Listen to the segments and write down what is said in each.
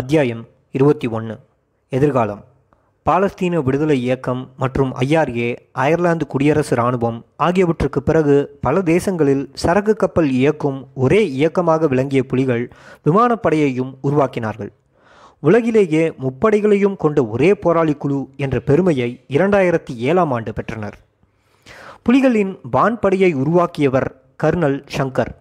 அத்தியாயம் இருபத்தி ஒன்று எதிர்காலம் பாலஸ்தீன விடுதலை இயக்கம் மற்றும் ஐஆர்ஏ அயர்லாந்து குடியரசு இராணுவம் ஆகியவற்றுக்கு பிறகு பல தேசங்களில் சரக்கு கப்பல் இயக்கும் ஒரே இயக்கமாக விளங்கிய புலிகள் விமானப்படையையும் உருவாக்கினார்கள் உலகிலேயே முப்படைகளையும் கொண்ட ஒரே போராளி குழு என்ற பெருமையை இரண்டாயிரத்தி ஏழாம் ஆண்டு பெற்றனர் புலிகளின் வான்படையை உருவாக்கியவர் கர்னல் ஷங்கர்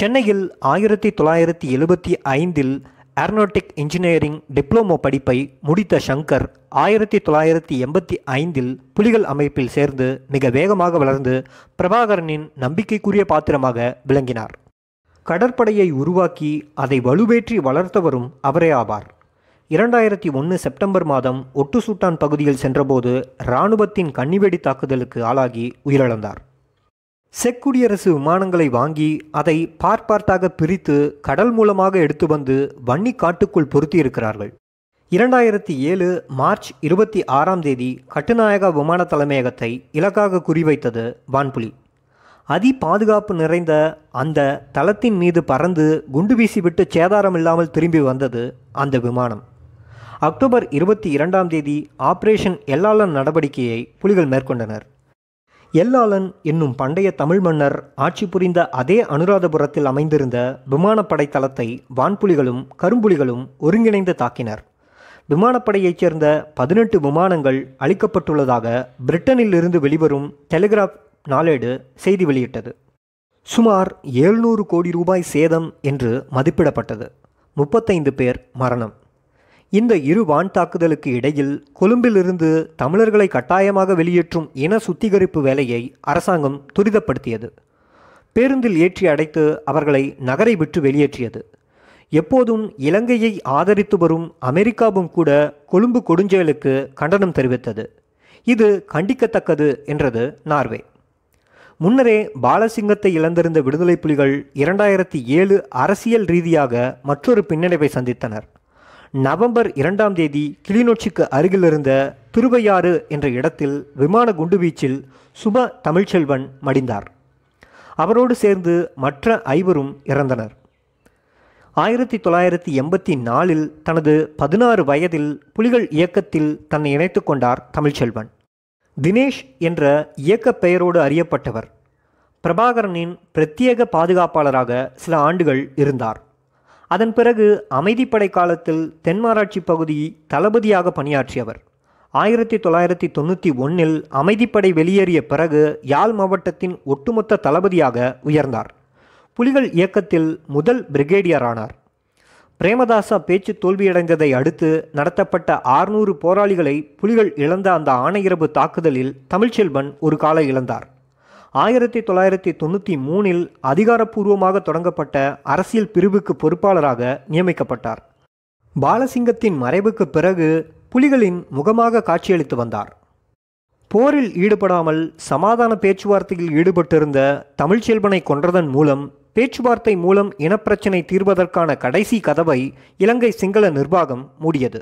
சென்னையில் ஆயிரத்தி தொள்ளாயிரத்தி எழுபத்தி ஐந்தில் ஏரோனாட்டிக் இன்ஜினியரிங் டிப்ளமோ படிப்பை முடித்த சங்கர் ஆயிரத்தி தொள்ளாயிரத்தி எண்பத்தி ஐந்தில் புலிகள் அமைப்பில் சேர்ந்து மிக வேகமாக வளர்ந்து பிரபாகரனின் நம்பிக்கைக்குரிய பாத்திரமாக விளங்கினார் கடற்படையை உருவாக்கி அதை வலுவேற்றி வளர்த்தவரும் அவரே ஆவார் இரண்டாயிரத்தி ஒன்று செப்டம்பர் மாதம் ஒட்டுசூட்டான் பகுதியில் சென்றபோது இராணுவத்தின் கன்னிவெடி தாக்குதலுக்கு ஆளாகி உயிரிழந்தார் செக்குடியரசு விமானங்களை வாங்கி அதை பார்ப்பார்த்தாக பிரித்து கடல் மூலமாக எடுத்து வந்து வன்னி காட்டுக்குள் பொருத்தியிருக்கிறார்கள் இரண்டாயிரத்தி ஏழு மார்ச் இருபத்தி ஆறாம் தேதி கட்டுநாயக விமான தலைமையகத்தை இலக்காக குறிவைத்தது வான்புலி அதி பாதுகாப்பு நிறைந்த அந்த தளத்தின் மீது பறந்து குண்டு வீசிவிட்டு சேதாரம் இல்லாமல் திரும்பி வந்தது அந்த விமானம் அக்டோபர் இருபத்தி இரண்டாம் தேதி ஆபரேஷன் எல்லாளன் நடவடிக்கையை புலிகள் மேற்கொண்டனர் எல்லாளன் என்னும் பண்டைய தமிழ் மன்னர் ஆட்சி புரிந்த அதே அனுராதபுரத்தில் அமைந்திருந்த விமானப்படை தளத்தை வான்புலிகளும் கரும்புலிகளும் ஒருங்கிணைந்து தாக்கினர் விமானப்படையைச் சேர்ந்த பதினெட்டு விமானங்கள் அளிக்கப்பட்டுள்ளதாக பிரிட்டனில் இருந்து வெளிவரும் டெலிகிராஃப் நாளேடு செய்தி வெளியிட்டது சுமார் ஏழ்நூறு கோடி ரூபாய் சேதம் என்று மதிப்பிடப்பட்டது முப்பத்தைந்து பேர் மரணம் இந்த இரு வான் தாக்குதலுக்கு இடையில் கொழும்பிலிருந்து தமிழர்களை கட்டாயமாக வெளியேற்றும் இன சுத்திகரிப்பு வேலையை அரசாங்கம் துரிதப்படுத்தியது பேருந்தில் ஏற்றி அடைத்து அவர்களை நகரை விட்டு வெளியேற்றியது எப்போதும் இலங்கையை ஆதரித்து வரும் அமெரிக்காவும் கூட கொழும்பு கொடுஞ்செயலுக்கு கண்டனம் தெரிவித்தது இது கண்டிக்கத்தக்கது என்றது நார்வே முன்னரே பாலசிங்கத்தை இழந்திருந்த விடுதலை புலிகள் இரண்டாயிரத்தி ஏழு அரசியல் ரீதியாக மற்றொரு பின்னடைவை சந்தித்தனர் நவம்பர் இரண்டாம் தேதி கிளிநொச்சிக்கு அருகிலிருந்த திருவையாறு என்ற இடத்தில் விமான குண்டுவீச்சில் சுப தமிழ்ச்செல்வன் மடிந்தார் அவரோடு சேர்ந்து மற்ற ஐவரும் இறந்தனர் ஆயிரத்தி தொள்ளாயிரத்தி எண்பத்தி நாலில் தனது பதினாறு வயதில் புலிகள் இயக்கத்தில் தன்னை இணைத்து கொண்டார் தமிழ்ச்செல்வன் தினேஷ் என்ற இயக்க பெயரோடு அறியப்பட்டவர் பிரபாகரனின் பிரத்யேக பாதுகாப்பாளராக சில ஆண்டுகள் இருந்தார் அதன் பிறகு அமைதிப்படை காலத்தில் தென்மாராட்சி பகுதி தளபதியாக பணியாற்றியவர் ஆயிரத்தி தொள்ளாயிரத்தி தொண்ணூற்றி ஒன்றில் அமைதிப்படை வெளியேறிய பிறகு யாழ் மாவட்டத்தின் ஒட்டுமொத்த தளபதியாக உயர்ந்தார் புலிகள் இயக்கத்தில் முதல் பிரிகேடியர் ஆனார் பிரேமதாசா பேச்சு தோல்வியடைந்ததை அடுத்து நடத்தப்பட்ட ஆறுநூறு போராளிகளை புலிகள் இழந்த அந்த ஆணையிரவு தாக்குதலில் தமிழ்ச்செல்வன் ஒரு காலை இழந்தார் ஆயிரத்தி தொள்ளாயிரத்தி தொண்ணூற்றி மூணில் அதிகாரப்பூர்வமாக தொடங்கப்பட்ட அரசியல் பிரிவுக்கு பொறுப்பாளராக நியமிக்கப்பட்டார் பாலசிங்கத்தின் மறைவுக்கு பிறகு புலிகளின் முகமாக காட்சியளித்து வந்தார் போரில் ஈடுபடாமல் சமாதான பேச்சுவார்த்தையில் ஈடுபட்டிருந்த தமிழ்ச்செல்வனை கொன்றதன் மூலம் பேச்சுவார்த்தை மூலம் இனப்பிரச்சினை தீர்வதற்கான கடைசி கதவை இலங்கை சிங்கள நிர்வாகம் மூடியது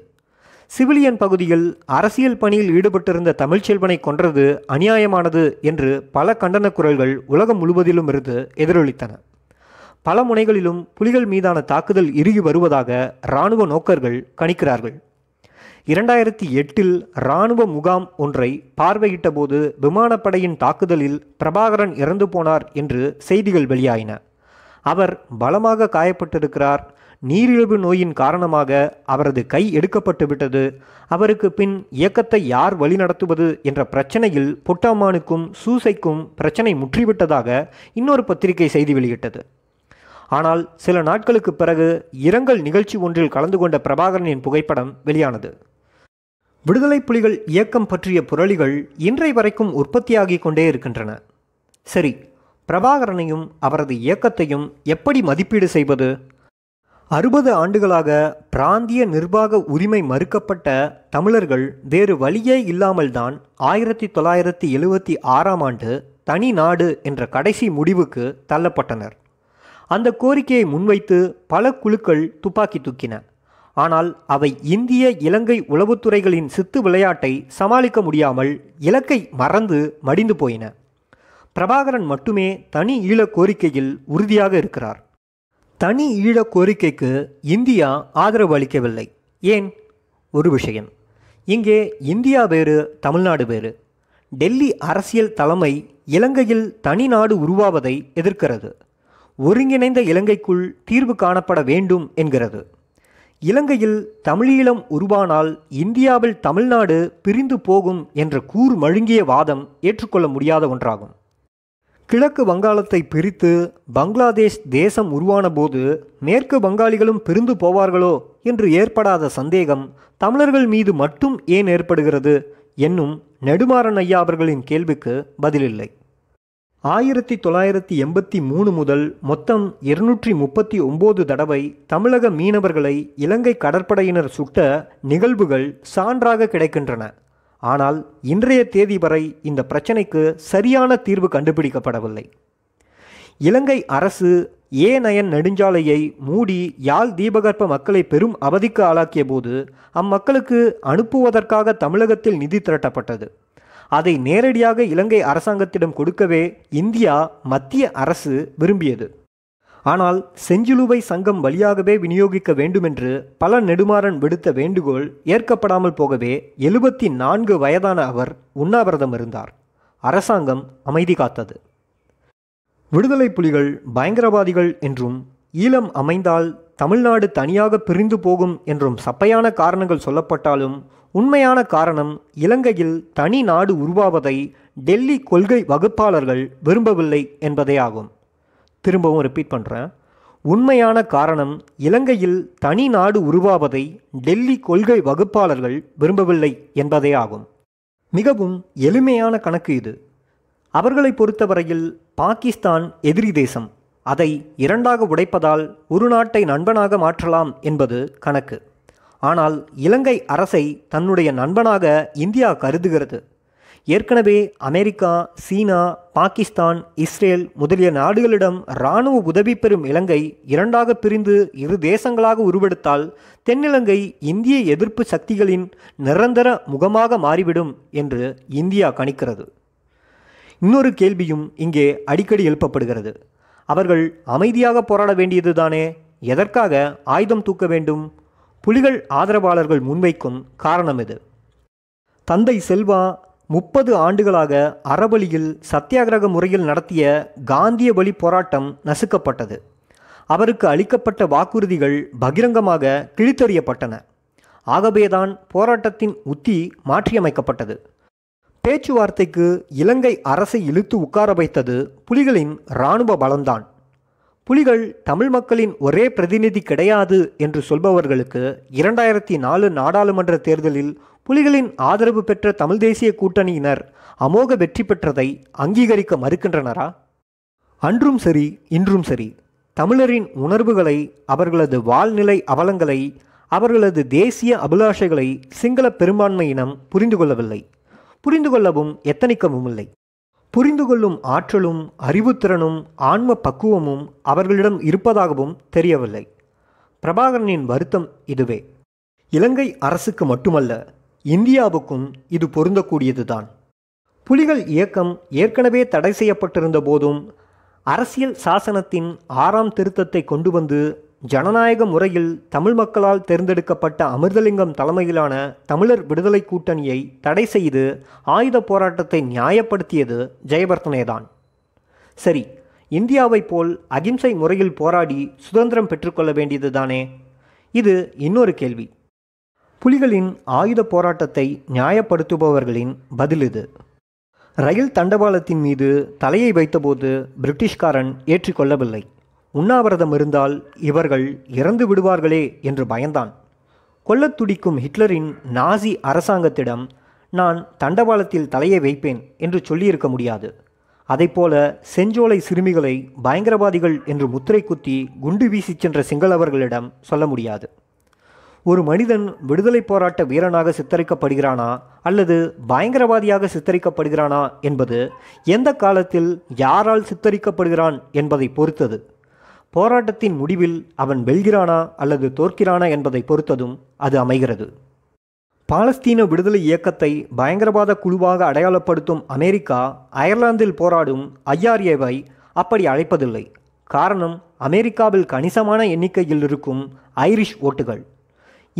சிவிலியன் பகுதியில் அரசியல் பணியில் ஈடுபட்டிருந்த தமிழ்ச்செல்வனை கொன்றது அநியாயமானது என்று பல கண்டன குரல்கள் உலகம் முழுவதிலும் இருந்து எதிரொலித்தன பல முனைகளிலும் புலிகள் மீதான தாக்குதல் இறுகி வருவதாக இராணுவ நோக்கர்கள் கணிக்கிறார்கள் இரண்டாயிரத்தி எட்டில் இராணுவ முகாம் ஒன்றை பார்வையிட்ட போது விமானப்படையின் தாக்குதலில் பிரபாகரன் இறந்து போனார் என்று செய்திகள் வெளியாயின அவர் பலமாக காயப்பட்டிருக்கிறார் நீரிழிவு நோயின் காரணமாக அவரது கை எடுக்கப்பட்டு விட்டது அவருக்கு பின் இயக்கத்தை யார் வழிநடத்துவது என்ற பிரச்சனையில் பொட்டாமானுக்கும் சூசைக்கும் பிரச்சனை முற்றிவிட்டதாக இன்னொரு பத்திரிகை செய்தி வெளியிட்டது ஆனால் சில நாட்களுக்கு பிறகு இரங்கல் நிகழ்ச்சி ஒன்றில் கலந்து கொண்ட பிரபாகரனின் புகைப்படம் வெளியானது விடுதலை புலிகள் இயக்கம் பற்றிய புரளிகள் இன்றை வரைக்கும் உற்பத்தியாகி கொண்டே இருக்கின்றன சரி பிரபாகரனையும் அவரது இயக்கத்தையும் எப்படி மதிப்பீடு செய்வது அறுபது ஆண்டுகளாக பிராந்திய நிர்வாக உரிமை மறுக்கப்பட்ட தமிழர்கள் வேறு வழியே இல்லாமல்தான் ஆயிரத்தி தொள்ளாயிரத்தி எழுவத்தி ஆறாம் ஆண்டு தனி நாடு என்ற கடைசி முடிவுக்கு தள்ளப்பட்டனர் அந்த கோரிக்கையை முன்வைத்து பல குழுக்கள் துப்பாக்கி தூக்கின ஆனால் அவை இந்திய இலங்கை உளவுத்துறைகளின் சித்து விளையாட்டை சமாளிக்க முடியாமல் இலக்கை மறந்து மடிந்து போயின பிரபாகரன் மட்டுமே தனி ஈழ கோரிக்கையில் உறுதியாக இருக்கிறார் தனி ஈழ கோரிக்கைக்கு இந்தியா ஆதரவு அளிக்கவில்லை ஏன் ஒரு விஷயம் இங்கே இந்தியா வேறு தமிழ்நாடு வேறு டெல்லி அரசியல் தலைமை இலங்கையில் தனி நாடு உருவாவதை எதிர்க்கிறது ஒருங்கிணைந்த இலங்கைக்குள் தீர்வு காணப்பட வேண்டும் என்கிறது இலங்கையில் தமிழீழம் உருவானால் இந்தியாவில் தமிழ்நாடு பிரிந்து போகும் என்ற கூர் மழுங்கிய வாதம் ஏற்றுக்கொள்ள முடியாத ஒன்றாகும் கிழக்கு வங்காளத்தை பிரித்து பங்களாதேஷ் தேசம் உருவான போது மேற்கு வங்காளிகளும் பிரிந்து போவார்களோ என்று ஏற்படாத சந்தேகம் தமிழர்கள் மீது மட்டும் ஏன் ஏற்படுகிறது என்னும் நெடுமாறன் ஐயா அவர்களின் கேள்விக்கு பதிலில்லை ஆயிரத்தி தொள்ளாயிரத்தி எண்பத்தி மூணு முதல் மொத்தம் இருநூற்றி முப்பத்தி ஒம்பது தடவை தமிழக மீனவர்களை இலங்கை கடற்படையினர் சுட்ட நிகழ்வுகள் சான்றாக கிடைக்கின்றன ஆனால் இன்றைய தேதி வரை இந்த பிரச்சினைக்கு சரியான தீர்வு கண்டுபிடிக்கப்படவில்லை இலங்கை அரசு ஏ நயன் நெடுஞ்சாலையை மூடி யாழ் தீபகற்ப மக்களை பெரும் அவதிக்கு ஆளாக்கிய போது அம்மக்களுக்கு அனுப்புவதற்காக தமிழகத்தில் நிதி திரட்டப்பட்டது அதை நேரடியாக இலங்கை அரசாங்கத்திடம் கொடுக்கவே இந்தியா மத்திய அரசு விரும்பியது ஆனால் செஞ்சிலுவை சங்கம் வழியாகவே விநியோகிக்க வேண்டுமென்று பல நெடுமாறன் விடுத்த வேண்டுகோள் ஏற்கப்படாமல் போகவே எழுபத்தி நான்கு வயதான அவர் உண்ணாவிரதம் இருந்தார் அரசாங்கம் அமைதி காத்தது விடுதலை புலிகள் பயங்கரவாதிகள் என்றும் ஈழம் அமைந்தால் தமிழ்நாடு தனியாக பிரிந்து போகும் என்றும் சப்பையான காரணங்கள் சொல்லப்பட்டாலும் உண்மையான காரணம் இலங்கையில் தனி நாடு உருவாவதை டெல்லி கொள்கை வகுப்பாளர்கள் விரும்பவில்லை என்பதே ஆகும் திரும்பவும் ரிப்பீட் பண்ணுறேன் உண்மையான காரணம் இலங்கையில் தனி நாடு உருவாவதை டெல்லி கொள்கை வகுப்பாளர்கள் விரும்பவில்லை என்பதே ஆகும் மிகவும் எளிமையான கணக்கு இது அவர்களை பொறுத்தவரையில் பாகிஸ்தான் எதிரி தேசம் அதை இரண்டாக உடைப்பதால் ஒரு நாட்டை நண்பனாக மாற்றலாம் என்பது கணக்கு ஆனால் இலங்கை அரசை தன்னுடைய நண்பனாக இந்தியா கருதுகிறது ஏற்கனவே அமெரிக்கா சீனா பாகிஸ்தான் இஸ்ரேல் முதலிய நாடுகளிடம் இராணுவ உதவி பெறும் இலங்கை இரண்டாக பிரிந்து இரு தேசங்களாக உருவெடுத்தால் தென்னிலங்கை இந்திய எதிர்ப்பு சக்திகளின் நிரந்தர முகமாக மாறிவிடும் என்று இந்தியா கணிக்கிறது இன்னொரு கேள்வியும் இங்கே அடிக்கடி எழுப்பப்படுகிறது அவர்கள் அமைதியாக போராட வேண்டியதுதானே எதற்காக ஆயுதம் தூக்க வேண்டும் புலிகள் ஆதரவாளர்கள் முன்வைக்கும் காரணம் இது தந்தை செல்வா முப்பது ஆண்டுகளாக அறவழியில் சத்தியாகிரக முறையில் நடத்திய காந்திய வழி போராட்டம் நசுக்கப்பட்டது அவருக்கு அளிக்கப்பட்ட வாக்குறுதிகள் பகிரங்கமாக கிழித்தறியப்பட்டன ஆகவேதான் போராட்டத்தின் உத்தி மாற்றியமைக்கப்பட்டது பேச்சுவார்த்தைக்கு இலங்கை அரசை இழுத்து உட்கார வைத்தது புலிகளின் இராணுவ பலம்தான் புலிகள் தமிழ் மக்களின் ஒரே பிரதிநிதி கிடையாது என்று சொல்பவர்களுக்கு இரண்டாயிரத்தி நாலு நாடாளுமன்ற தேர்தலில் புலிகளின் ஆதரவு பெற்ற தமிழ் தேசிய கூட்டணியினர் அமோக வெற்றி பெற்றதை அங்கீகரிக்க மறுக்கின்றனரா அன்றும் சரி இன்றும் சரி தமிழரின் உணர்வுகளை அவர்களது வாழ்நிலை அவலங்களை அவர்களது தேசிய அபிலாஷைகளை சிங்கள பெரும்பான்மையினம் புரிந்து கொள்ளவில்லை புரிந்து கொள்ளவும் எத்தனிக்கவும் இல்லை புரிந்து கொள்ளும் ஆற்றலும் அறிவுத்திறனும் ஆன்ம பக்குவமும் அவர்களிடம் இருப்பதாகவும் தெரியவில்லை பிரபாகரனின் வருத்தம் இதுவே இலங்கை அரசுக்கு மட்டுமல்ல இந்தியாவுக்கும் இது பொருந்தக்கூடியதுதான் புலிகள் இயக்கம் ஏற்கனவே தடை செய்யப்பட்டிருந்த போதும் அரசியல் சாசனத்தின் ஆறாம் திருத்தத்தை கொண்டு வந்து ஜனநாயக முறையில் தமிழ் மக்களால் தேர்ந்தெடுக்கப்பட்ட அமிர்தலிங்கம் தலைமையிலான தமிழர் விடுதலை கூட்டணியை தடை செய்து ஆயுத போராட்டத்தை நியாயப்படுத்தியது ஜெயபர்த்தனேதான் சரி இந்தியாவைப் போல் அகிம்சை முறையில் போராடி சுதந்திரம் பெற்றுக்கொள்ள வேண்டியது தானே இது இன்னொரு கேள்வி புலிகளின் ஆயுத போராட்டத்தை நியாயப்படுத்துபவர்களின் பதில் இது ரயில் தண்டவாளத்தின் மீது தலையை வைத்தபோது பிரிட்டிஷ்காரன் ஏற்றுக்கொள்ளவில்லை உண்ணாவிரதம் இருந்தால் இவர்கள் இறந்து விடுவார்களே என்று பயந்தான் கொல்லத் துடிக்கும் ஹிட்லரின் நாசி அரசாங்கத்திடம் நான் தண்டவாளத்தில் தலையை வைப்பேன் என்று சொல்லியிருக்க முடியாது அதைப்போல செஞ்சோலை சிறுமிகளை பயங்கரவாதிகள் என்று முத்திரை குத்தி குண்டு வீசி சென்ற சிங்களவர்களிடம் சொல்ல முடியாது ஒரு மனிதன் விடுதலை போராட்ட வீரனாக சித்தரிக்கப்படுகிறானா அல்லது பயங்கரவாதியாக சித்தரிக்கப்படுகிறானா என்பது எந்த காலத்தில் யாரால் சித்தரிக்கப்படுகிறான் என்பதை பொறுத்தது போராட்டத்தின் முடிவில் அவன் வெல்கிறானா அல்லது தோற்கிறானா என்பதை பொறுத்ததும் அது அமைகிறது பாலஸ்தீன விடுதலை இயக்கத்தை பயங்கரவாத குழுவாக அடையாளப்படுத்தும் அமெரிக்கா அயர்லாந்தில் போராடும் ஐஆர்ஏவை அப்படி அழைப்பதில்லை காரணம் அமெரிக்காவில் கணிசமான எண்ணிக்கையில் இருக்கும் ஐரிஷ் ஓட்டுகள்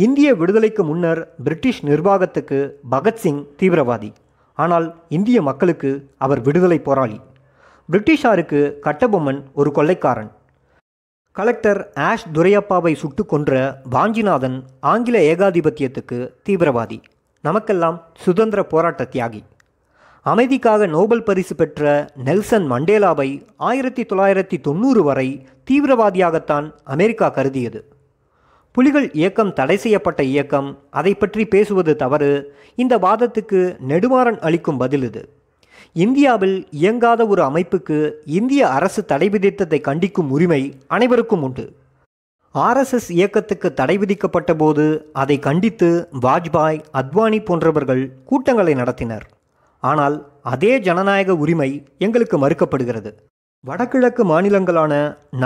இந்திய விடுதலைக்கு முன்னர் பிரிட்டிஷ் நிர்வாகத்துக்கு பகத்சிங் தீவிரவாதி ஆனால் இந்திய மக்களுக்கு அவர் விடுதலை போராளி பிரிட்டிஷாருக்கு கட்டபொம்மன் ஒரு கொள்ளைக்காரன் கலெக்டர் ஆஷ் துரையப்பாவை சுட்டு கொன்ற வாஞ்சிநாதன் ஆங்கில ஏகாதிபத்தியத்துக்கு தீவிரவாதி நமக்கெல்லாம் சுதந்திர போராட்ட தியாகி அமைதிக்காக நோபல் பரிசு பெற்ற நெல்சன் மண்டேலாவை ஆயிரத்தி தொள்ளாயிரத்தி தொண்ணூறு வரை தீவிரவாதியாகத்தான் அமெரிக்கா கருதியது புலிகள் இயக்கம் தடை செய்யப்பட்ட இயக்கம் அதை பற்றி பேசுவது தவறு இந்த வாதத்துக்கு நெடுமாறன் அளிக்கும் பதில் இது இந்தியாவில் இயங்காத ஒரு அமைப்புக்கு இந்திய அரசு தடை விதித்ததை கண்டிக்கும் உரிமை அனைவருக்கும் உண்டு ஆர்எஸ்எஸ் இயக்கத்துக்கு தடை விதிக்கப்பட்ட போது அதை கண்டித்து வாஜ்பாய் அத்வானி போன்றவர்கள் கூட்டங்களை நடத்தினர் ஆனால் அதே ஜனநாயக உரிமை எங்களுக்கு மறுக்கப்படுகிறது வடகிழக்கு மாநிலங்களான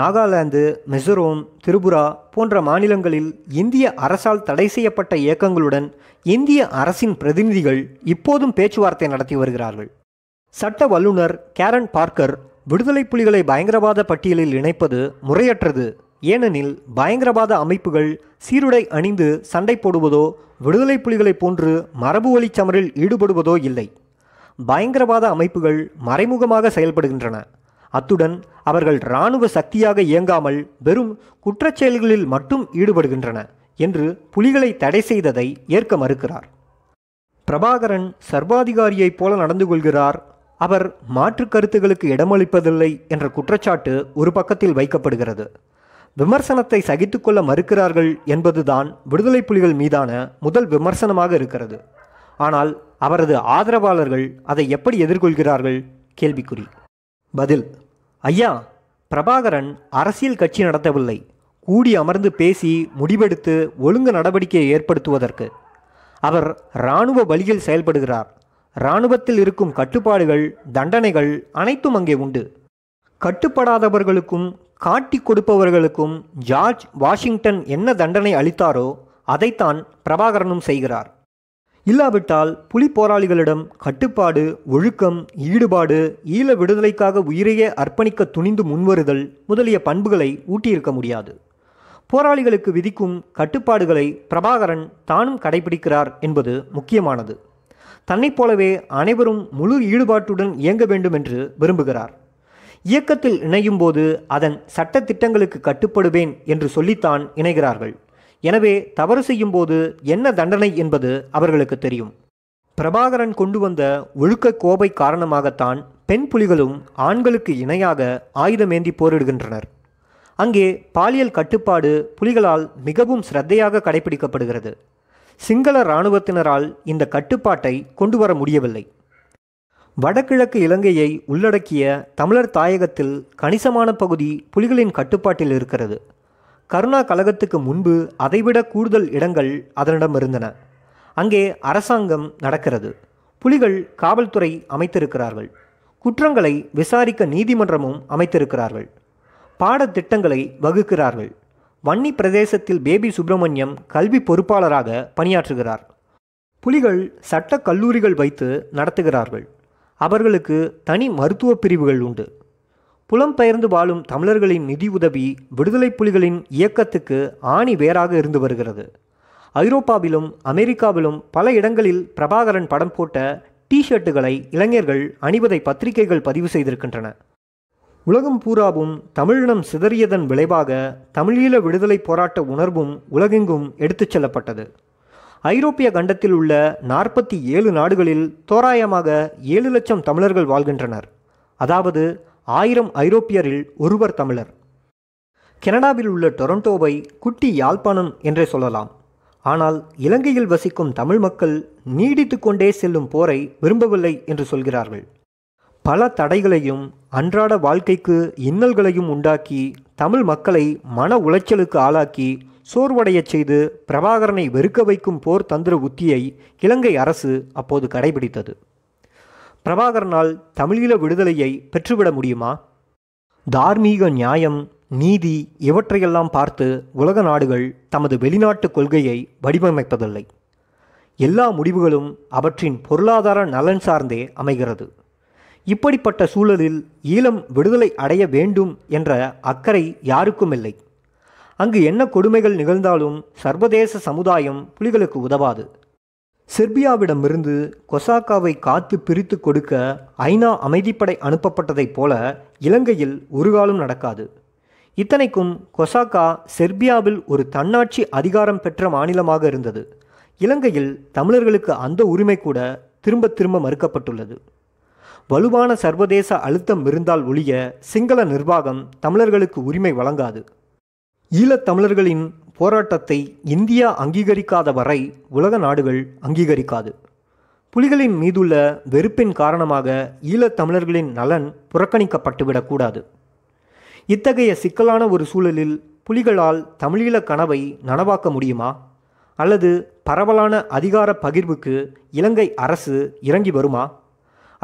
நாகாலாந்து மிசோரம் திரிபுரா போன்ற மாநிலங்களில் இந்திய அரசால் தடை செய்யப்பட்ட இயக்கங்களுடன் இந்திய அரசின் பிரதிநிதிகள் இப்போதும் பேச்சுவார்த்தை நடத்தி வருகிறார்கள் சட்ட வல்லுநர் கேரன் பார்க்கர் விடுதலை புலிகளை பயங்கரவாத பட்டியலில் இணைப்பது முறையற்றது ஏனெனில் பயங்கரவாத அமைப்புகள் சீருடை அணிந்து சண்டை போடுவதோ விடுதலை புலிகளைப் போன்று மரபு வழிச்சமரில் ஈடுபடுவதோ இல்லை பயங்கரவாத அமைப்புகள் மறைமுகமாக செயல்படுகின்றன அத்துடன் அவர்கள் இராணுவ சக்தியாக இயங்காமல் வெறும் குற்றச்செயல்களில் மட்டும் ஈடுபடுகின்றன என்று புலிகளை தடை செய்ததை ஏற்க மறுக்கிறார் பிரபாகரன் சர்வாதிகாரியைப் போல நடந்து கொள்கிறார் அவர் மாற்று கருத்துகளுக்கு இடமளிப்பதில்லை என்ற குற்றச்சாட்டு ஒரு பக்கத்தில் வைக்கப்படுகிறது விமர்சனத்தை சகித்துக்கொள்ள மறுக்கிறார்கள் என்பதுதான் விடுதலை புலிகள் மீதான முதல் விமர்சனமாக இருக்கிறது ஆனால் அவரது ஆதரவாளர்கள் அதை எப்படி எதிர்கொள்கிறார்கள் கேள்விக்குறி பதில் ஐயா பிரபாகரன் அரசியல் கட்சி நடத்தவில்லை கூடி அமர்ந்து பேசி முடிவெடுத்து ஒழுங்கு நடவடிக்கையை ஏற்படுத்துவதற்கு அவர் இராணுவ வழியில் செயல்படுகிறார் இராணுவத்தில் இருக்கும் கட்டுப்பாடுகள் தண்டனைகள் அனைத்தும் அங்கே உண்டு கட்டுப்படாதவர்களுக்கும் காட்டி கொடுப்பவர்களுக்கும் ஜார்ஜ் வாஷிங்டன் என்ன தண்டனை அளித்தாரோ அதைத்தான் பிரபாகரனும் செய்கிறார் இல்லாவிட்டால் புலி போராளிகளிடம் கட்டுப்பாடு ஒழுக்கம் ஈடுபாடு ஈழ விடுதலைக்காக உயிரையே அர்ப்பணிக்க துணிந்து முன்வருதல் முதலிய பண்புகளை ஊட்டியிருக்க முடியாது போராளிகளுக்கு விதிக்கும் கட்டுப்பாடுகளை பிரபாகரன் தானும் கடைபிடிக்கிறார் என்பது முக்கியமானது தன்னைப் போலவே அனைவரும் முழு ஈடுபாட்டுடன் இயங்க வேண்டும் என்று விரும்புகிறார் இயக்கத்தில் இணையும் போது அதன் சட்ட திட்டங்களுக்கு கட்டுப்படுவேன் என்று சொல்லித்தான் இணைகிறார்கள் எனவே தவறு செய்யும் போது என்ன தண்டனை என்பது அவர்களுக்கு தெரியும் பிரபாகரன் கொண்டு வந்த ஒழுக்க கோபை காரணமாகத்தான் பெண் புலிகளும் ஆண்களுக்கு இணையாக ஆயுதமேந்தி போரிடுகின்றனர் அங்கே பாலியல் கட்டுப்பாடு புலிகளால் மிகவும் சிரத்தையாக கடைபிடிக்கப்படுகிறது சிங்கள இராணுவத்தினரால் இந்த கட்டுப்பாட்டை கொண்டு வர முடியவில்லை வடகிழக்கு இலங்கையை உள்ளடக்கிய தமிழர் தாயகத்தில் கணிசமான பகுதி புலிகளின் கட்டுப்பாட்டில் இருக்கிறது கருணா கழகத்துக்கு முன்பு அதைவிட கூடுதல் இடங்கள் அதனிடம் இருந்தன அங்கே அரசாங்கம் நடக்கிறது புலிகள் காவல்துறை அமைத்திருக்கிறார்கள் குற்றங்களை விசாரிக்க நீதிமன்றமும் அமைத்திருக்கிறார்கள் பாடத்திட்டங்களை வகுக்கிறார்கள் வன்னி பிரதேசத்தில் பேபி சுப்பிரமணியம் கல்வி பொறுப்பாளராக பணியாற்றுகிறார் புலிகள் சட்ட கல்லூரிகள் வைத்து நடத்துகிறார்கள் அவர்களுக்கு தனி மருத்துவ பிரிவுகள் உண்டு புலம்பெயர்ந்து வாழும் தமிழர்களின் நிதி உதவி விடுதலை புலிகளின் இயக்கத்துக்கு ஆணி வேறாக இருந்து வருகிறது ஐரோப்பாவிலும் அமெரிக்காவிலும் பல இடங்களில் பிரபாகரன் படம் போட்ட டி ஷர்ட்டுகளை இளைஞர்கள் அணிவதை பத்திரிகைகள் பதிவு செய்திருக்கின்றன உலகம் பூராவும் தமிழினம் சிதறியதன் விளைவாக தமிழீழ விடுதலை போராட்ட உணர்வும் உலகெங்கும் எடுத்துச் செல்லப்பட்டது ஐரோப்பிய கண்டத்தில் உள்ள நாற்பத்தி ஏழு நாடுகளில் தோராயமாக ஏழு லட்சம் தமிழர்கள் வாழ்கின்றனர் அதாவது ஆயிரம் ஐரோப்பியரில் ஒருவர் தமிழர் கனடாவில் உள்ள டொரண்டோவை குட்டி யாழ்ப்பாணம் என்றே சொல்லலாம் ஆனால் இலங்கையில் வசிக்கும் தமிழ் மக்கள் நீடித்து கொண்டே செல்லும் போரை விரும்பவில்லை என்று சொல்கிறார்கள் பல தடைகளையும் அன்றாட வாழ்க்கைக்கு இன்னல்களையும் உண்டாக்கி தமிழ் மக்களை மன உளைச்சலுக்கு ஆளாக்கி சோர்வடையச் செய்து பிரபாகரனை வெறுக்க வைக்கும் போர் தந்திர உத்தியை இலங்கை அரசு அப்போது கடைபிடித்தது பிரபாகரனால் தமிழீழ விடுதலையை பெற்றுவிட முடியுமா தார்மீக நியாயம் நீதி இவற்றையெல்லாம் பார்த்து உலக நாடுகள் தமது வெளிநாட்டு கொள்கையை வடிவமைப்பதில்லை எல்லா முடிவுகளும் அவற்றின் பொருளாதார நலன் சார்ந்தே அமைகிறது இப்படிப்பட்ட சூழலில் ஈழம் விடுதலை அடைய வேண்டும் என்ற அக்கறை யாருக்கும் இல்லை அங்கு என்ன கொடுமைகள் நிகழ்ந்தாலும் சர்வதேச சமுதாயம் புலிகளுக்கு உதவாது செர்பியாவிடமிருந்து கொசாக்காவை காத்து பிரித்து கொடுக்க ஐநா அமைதிப்படை அனுப்பப்பட்டதைப் போல இலங்கையில் ஒரு காலம் நடக்காது இத்தனைக்கும் கொசாக்கா செர்பியாவில் ஒரு தன்னாட்சி அதிகாரம் பெற்ற மாநிலமாக இருந்தது இலங்கையில் தமிழர்களுக்கு அந்த உரிமை கூட திரும்ப திரும்ப மறுக்கப்பட்டுள்ளது வலுவான சர்வதேச அழுத்தம் இருந்தால் ஒழிய சிங்கள நிர்வாகம் தமிழர்களுக்கு உரிமை வழங்காது ஈழத்தமிழர்களின் போராட்டத்தை இந்தியா அங்கீகரிக்காத வரை உலக நாடுகள் அங்கீகரிக்காது புலிகளின் மீதுள்ள வெறுப்பின் காரணமாக ஈழத்தமிழர்களின் நலன் புறக்கணிக்கப்பட்டுவிடக்கூடாது இத்தகைய சிக்கலான ஒரு சூழலில் புலிகளால் தமிழீழ கனவை நனவாக்க முடியுமா அல்லது பரவலான அதிகார பகிர்வுக்கு இலங்கை அரசு இறங்கி வருமா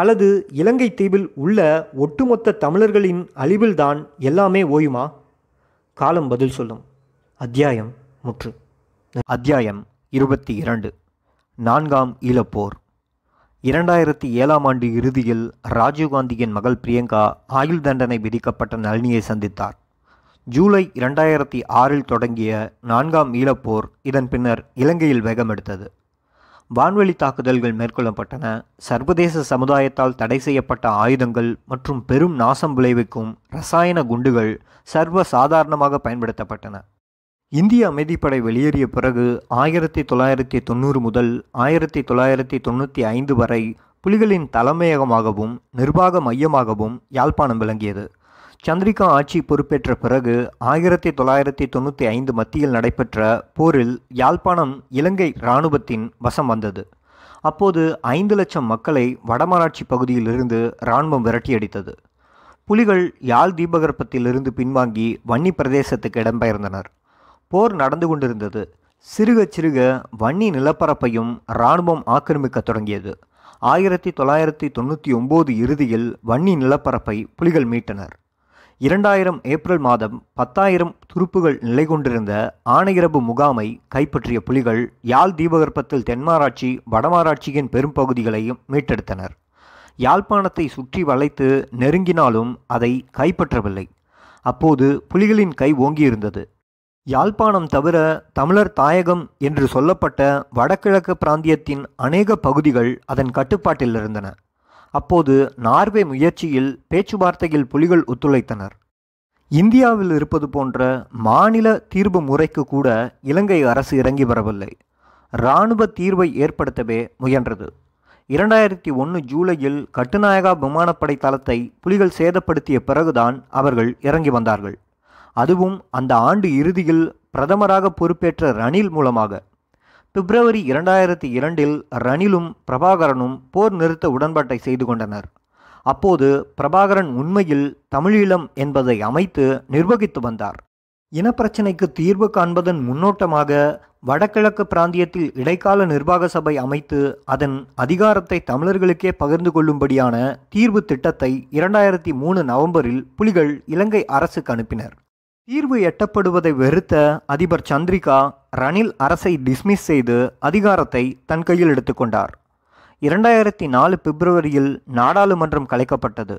அல்லது இலங்கை தீவில் உள்ள ஒட்டுமொத்த தமிழர்களின் அழிவில்தான் எல்லாமே ஓயுமா காலம் பதில் சொல்லும் அத்தியாயம் முற்று அத்தியாயம் இருபத்தி இரண்டு நான்காம் ஈழப்போர் இரண்டாயிரத்தி ஏழாம் ஆண்டு இறுதியில் ராஜீவ்காந்தியின் மகள் பிரியங்கா ஆயுள் தண்டனை விதிக்கப்பட்ட நளினியை சந்தித்தார் ஜூலை இரண்டாயிரத்தி ஆறில் தொடங்கிய நான்காம் ஈழப்போர் இதன் பின்னர் இலங்கையில் வேகமெடுத்தது வான்வெளி தாக்குதல்கள் மேற்கொள்ளப்பட்டன சர்வதேச சமுதாயத்தால் தடை செய்யப்பட்ட ஆயுதங்கள் மற்றும் பெரும் நாசம் விளைவிக்கும் ரசாயன குண்டுகள் சர்வ சாதாரணமாக பயன்படுத்தப்பட்டன இந்திய அமைதிப்படை வெளியேறிய பிறகு ஆயிரத்தி தொள்ளாயிரத்தி தொண்ணூறு முதல் ஆயிரத்தி தொள்ளாயிரத்தி தொண்ணூற்றி ஐந்து வரை புலிகளின் தலைமையகமாகவும் நிர்வாக மையமாகவும் யாழ்ப்பாணம் விளங்கியது சந்திரிகா ஆட்சி பொறுப்பேற்ற பிறகு ஆயிரத்தி தொள்ளாயிரத்தி தொண்ணூற்றி ஐந்து மத்தியில் நடைபெற்ற போரில் யாழ்ப்பாணம் இலங்கை இராணுவத்தின் வசம் வந்தது அப்போது ஐந்து லட்சம் மக்களை வடமராட்சி பகுதியிலிருந்து இராணுவம் விரட்டியடித்தது புலிகள் யாழ் தீபகற்பத்திலிருந்து பின்வாங்கி வன்னி பிரதேசத்துக்கு இடம்பெயர்ந்தனர் போர் நடந்து கொண்டிருந்தது சிறுக சிறுக வன்னி நிலப்பரப்பையும் இராணுவம் ஆக்கிரமிக்க தொடங்கியது ஆயிரத்தி தொள்ளாயிரத்தி தொண்ணூற்றி ஒம்பது இறுதியில் வன்னி நிலப்பரப்பை புலிகள் மீட்டனர் இரண்டாயிரம் ஏப்ரல் மாதம் பத்தாயிரம் துருப்புகள் நிலை கொண்டிருந்த ஆனையிரபு முகாமை கைப்பற்றிய புலிகள் யாழ் தீபகற்பத்தில் தென்மாராட்சி வடமாராட்சியின் பெரும் பகுதிகளையும் மீட்டெடுத்தனர் யாழ்ப்பாணத்தை சுற்றி வளைத்து நெருங்கினாலும் அதை கைப்பற்றவில்லை அப்போது புலிகளின் கை ஓங்கியிருந்தது யாழ்ப்பாணம் தவிர தமிழர் தாயகம் என்று சொல்லப்பட்ட வடகிழக்கு பிராந்தியத்தின் அநேக பகுதிகள் அதன் கட்டுப்பாட்டில் இருந்தன அப்போது நார்வே முயற்சியில் பேச்சுவார்த்தையில் புலிகள் ஒத்துழைத்தனர் இந்தியாவில் இருப்பது போன்ற மாநில தீர்வு முறைக்கு கூட இலங்கை அரசு இறங்கி வரவில்லை இராணுவ தீர்வை ஏற்படுத்தவே முயன்றது இரண்டாயிரத்தி ஒன்று ஜூலையில் கட்டுநாயகா விமானப்படை தளத்தை புலிகள் சேதப்படுத்திய பிறகுதான் அவர்கள் இறங்கி வந்தார்கள் அதுவும் அந்த ஆண்டு இறுதியில் பிரதமராக பொறுப்பேற்ற ரணில் மூலமாக பிப்ரவரி இரண்டாயிரத்தி இரண்டில் ரணிலும் பிரபாகரனும் போர் நிறுத்த உடன்பாட்டை செய்து கொண்டனர் அப்போது பிரபாகரன் உண்மையில் தமிழீழம் என்பதை அமைத்து நிர்வகித்து வந்தார் இனப்பிரச்சினைக்கு தீர்வு காண்பதன் முன்னோட்டமாக வடகிழக்கு பிராந்தியத்தில் இடைக்கால நிர்வாக சபை அமைத்து அதன் அதிகாரத்தை தமிழர்களுக்கே பகிர்ந்து கொள்ளும்படியான தீர்வு திட்டத்தை இரண்டாயிரத்தி மூணு நவம்பரில் புலிகள் இலங்கை அரசுக்கு அனுப்பினர் தீர்வு எட்டப்படுவதை வெறுத்த அதிபர் சந்திரிகா ரணில் அரசை டிஸ்மிஸ் செய்து அதிகாரத்தை தன் கையில் எடுத்துக்கொண்டார் இரண்டாயிரத்தி நாலு பிப்ரவரியில் நாடாளுமன்றம் கலைக்கப்பட்டது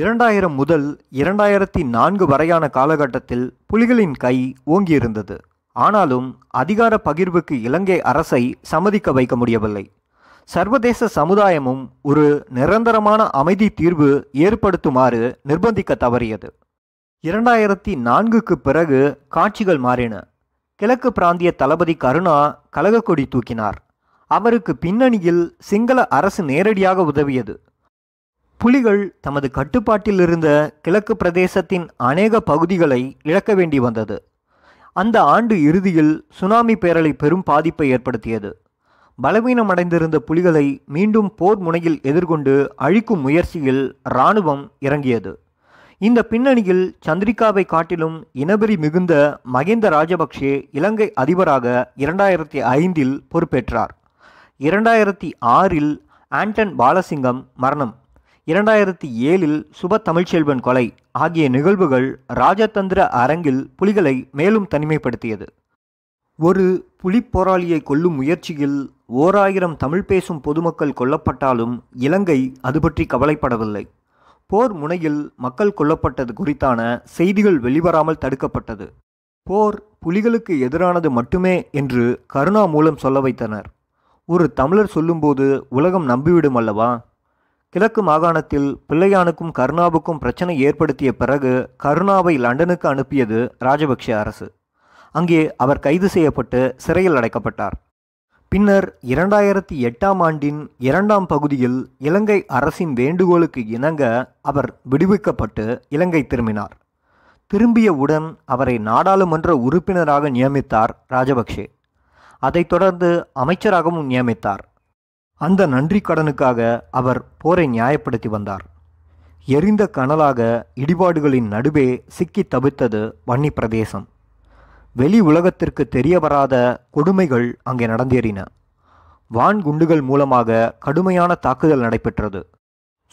இரண்டாயிரம் முதல் இரண்டாயிரத்தி நான்கு வரையான காலகட்டத்தில் புலிகளின் கை ஓங்கியிருந்தது ஆனாலும் அதிகார பகிர்வுக்கு இலங்கை அரசை சம்மதிக்க வைக்க முடியவில்லை சர்வதேச சமுதாயமும் ஒரு நிரந்தரமான அமைதி தீர்வு ஏற்படுத்துமாறு நிர்பந்திக்க தவறியது இரண்டாயிரத்தி நான்குக்கு பிறகு காட்சிகள் மாறின கிழக்கு பிராந்திய தளபதி கருணா கழகக்கொடி தூக்கினார் அவருக்கு பின்னணியில் சிங்கள அரசு நேரடியாக உதவியது புலிகள் தமது கட்டுப்பாட்டில் இருந்த கிழக்கு பிரதேசத்தின் அநேக பகுதிகளை இழக்க வேண்டி வந்தது அந்த ஆண்டு இறுதியில் சுனாமி பேரலை பெரும் பாதிப்பை ஏற்படுத்தியது பலவீனமடைந்திருந்த புலிகளை மீண்டும் போர் முனையில் எதிர்கொண்டு அழிக்கும் முயற்சியில் இராணுவம் இறங்கியது இந்த பின்னணியில் சந்திரிகாவை காட்டிலும் இனபெறி மிகுந்த மகிந்த ராஜபக்சே இலங்கை அதிபராக இரண்டாயிரத்தி ஐந்தில் பொறுப்பேற்றார் இரண்டாயிரத்தி ஆறில் ஆண்டன் பாலசிங்கம் மரணம் இரண்டாயிரத்தி ஏழில் சுப தமிழ்ச்செல்வன் கொலை ஆகிய நிகழ்வுகள் ராஜதந்திர அரங்கில் புலிகளை மேலும் தனிமைப்படுத்தியது ஒரு போராளியை கொல்லும் முயற்சியில் ஓராயிரம் தமிழ் பேசும் பொதுமக்கள் கொல்லப்பட்டாலும் இலங்கை அது பற்றி கவலைப்படவில்லை போர் முனையில் மக்கள் கொல்லப்பட்டது குறித்தான செய்திகள் வெளிவராமல் தடுக்கப்பட்டது போர் புலிகளுக்கு எதிரானது மட்டுமே என்று கருணா மூலம் சொல்ல வைத்தனர் ஒரு தமிழர் சொல்லும்போது உலகம் நம்பிவிடும் அல்லவா கிழக்கு மாகாணத்தில் பிள்ளையானுக்கும் கருணாவுக்கும் பிரச்சனை ஏற்படுத்திய பிறகு கருணாவை லண்டனுக்கு அனுப்பியது ராஜபக்ஷ அரசு அங்கே அவர் கைது செய்யப்பட்டு சிறையில் அடைக்கப்பட்டார் பின்னர் இரண்டாயிரத்தி எட்டாம் ஆண்டின் இரண்டாம் பகுதியில் இலங்கை அரசின் வேண்டுகோளுக்கு இணங்க அவர் விடுவிக்கப்பட்டு இலங்கை திரும்பினார் திரும்பியவுடன் அவரை நாடாளுமன்ற உறுப்பினராக நியமித்தார் ராஜபக்சே அதைத் தொடர்ந்து அமைச்சராகவும் நியமித்தார் அந்த நன்றி கடனுக்காக அவர் போரை நியாயப்படுத்தி வந்தார் எரிந்த கனலாக இடிபாடுகளின் நடுவே சிக்கித் தவித்தது வன்னி பிரதேசம் வெளி உலகத்திற்கு தெரிய வராத கொடுமைகள் அங்கே நடந்தேறின வான் குண்டுகள் மூலமாக கடுமையான தாக்குதல் நடைபெற்றது